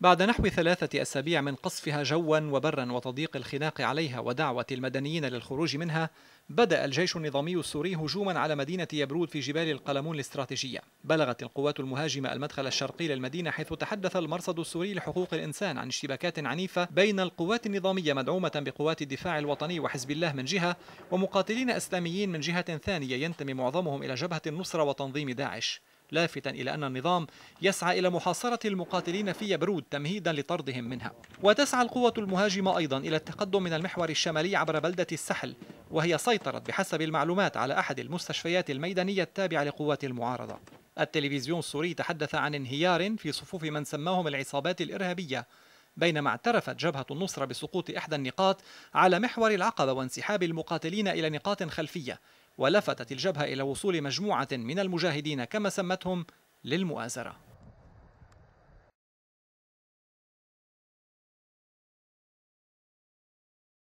بعد نحو ثلاثة أسابيع من قصفها جوا وبرا وتضييق الخناق عليها ودعوة المدنيين للخروج منها بدأ الجيش النظامي السوري هجوما على مدينة يبرود في جبال القلمون الاستراتيجية بلغت القوات المهاجمة المدخل الشرقي للمدينة حيث تحدث المرصد السوري لحقوق الإنسان عن اشتباكات عنيفة بين القوات النظامية مدعومة بقوات الدفاع الوطني وحزب الله من جهة ومقاتلين أسلاميين من جهة ثانية ينتمي معظمهم إلى جبهة النصرة وتنظيم داعش لافتا إلى أن النظام يسعى إلى محاصرة المقاتلين في يبرود تمهيدا لطردهم منها وتسعى القوة المهاجمة أيضا إلى التقدم من المحور الشمالي عبر بلدة السحل وهي سيطرت بحسب المعلومات على أحد المستشفيات الميدانية التابعة لقوات المعارضة التلفزيون السوري تحدث عن انهيار في صفوف من سماهم العصابات الإرهابية بينما اعترفت جبهة النصرة بسقوط إحدى النقاط على محور العقبة وانسحاب المقاتلين إلى نقاط خلفية ولفتت الجبهة إلى وصول مجموعة من المجاهدين كما سمتهم للمؤازرة